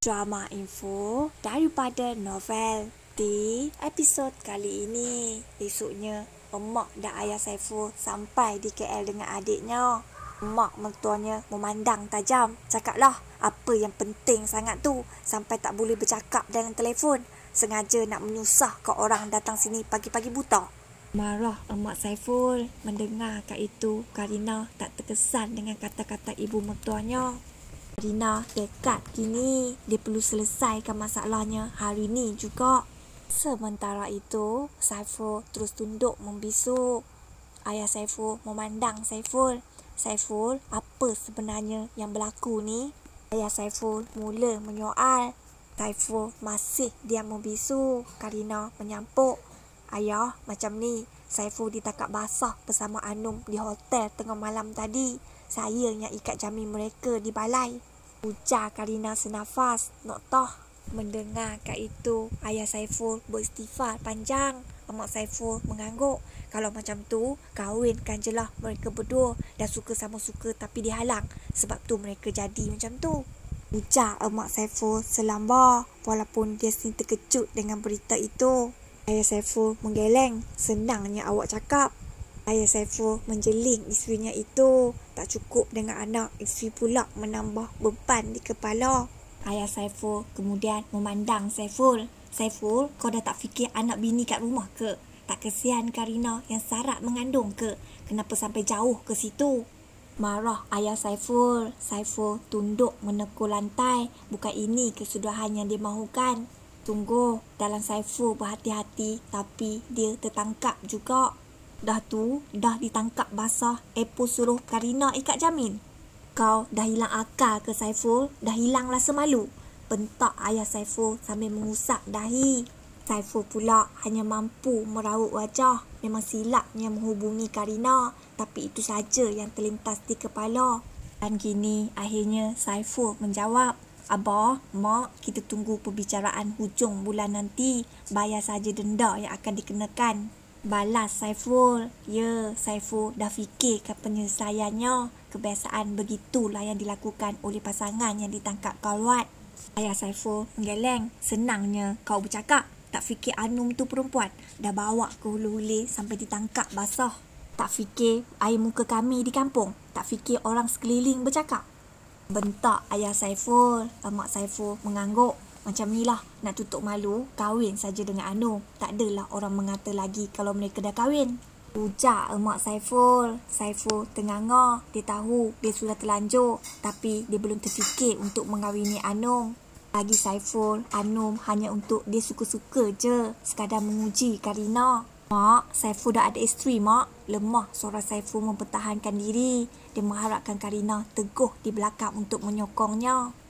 drama info daripada novel di episod kali ini. Esoknya, emak dan ayah Saiful sampai di KL dengan adiknya. Mak mertuanya memandang tajam. Cakaplah apa yang penting sangat tu sampai tak boleh bercakap dalam telefon. Sengaja nak menyusah ke orang datang sini pagi-pagi buta. Marah emak Saiful mendengar kat itu Karina tak terkesan dengan kata-kata ibu mertuanya. Rina dekat kini dia perlu selesaikan masalahnya hari ini juga. Sementara itu, Saiful terus tunduk membisu. Ayah Saiful memandang Saiful. Saiful, apa sebenarnya yang berlaku ni? Ayah Saiful mula menyoal. Saiful masih diam membisu. Karina menyampuk. Ayah, macam ni. Saiful ditangkap basah bersama Anum di hotel tengah malam tadi. Saya yang ikat jamin mereka di balai. Ujar kalina senafas. Nak toh mendengar kat itu ayah Saiful beristighfar panjang. Amat Saiful mengangguk. Kalau macam tu, kahwinkan je lah mereka berdua. Dah suka sama suka tapi dihalang. Sebab tu mereka jadi macam tu. Ujar Amat Saiful selambar walaupun dia sendiri terkejut dengan berita itu. Ayah Saiful menggeleng. Senangnya awak cakap ayah Saiful menjeling isterinya itu. Tak cukup dengan anak, isteri pula menambah beban di kepala. Ayah Saiful kemudian memandang Saiful. Saiful, kau dah tak fikir anak bini kat rumah ke? Tak kesian Karina yang sarat mengandung ke? Kenapa sampai jauh ke situ? Marah ayah Saiful. Saiful tunduk menekuk lantai. Bukan ini kesudahan yang dia mahukan. Tunggu, dalam Saiful berhati-hati tapi dia tertangkap juga dah tu dah ditangkap basah Epo suruh Karina ikat jamin. Kau dah hilang akal ke Saiful? Dah hilang rasa malu? Pentak ayah Saiful sambil mengusap dahi. Saiful pula hanya mampu meraut wajah. Memang silapnya menghubungi Karina. Tapi itu saja yang terlintas di kepala. Dan kini akhirnya Saiful menjawab. Abah, Mak, kita tunggu perbicaraan hujung bulan nanti. Bayar saja denda yang akan dikenakan balas Saiful. Ya, Saiful dah fikirkan penyelesaiannya. Kebiasaan begitulah yang dilakukan oleh pasangan yang ditangkap kawat. Ayah Saiful menggeleng. Senangnya kau bercakap. Tak fikir Anum tu perempuan. Dah bawa ke hulu-huli sampai ditangkap basah. Tak fikir air muka kami di kampung. Tak fikir orang sekeliling bercakap. Bentak ayah Saiful. Mak Saiful mengangguk. Macam ni lah nak tutup malu kahwin saja dengan Anu. Tak adalah orang mengata lagi kalau mereka dah kahwin. Ujak emak Saiful. Saiful tengah ngah. Dia tahu dia sudah terlanjur. Tapi dia belum terfikir untuk mengawini Anum. Bagi Saiful, Anum hanya untuk dia suka-suka je. Sekadar menguji Karina. Mak, Saiful dah ada istri Mak. Lemah suara Saiful mempertahankan diri. Dia mengharapkan Karina teguh di belakang untuk menyokongnya.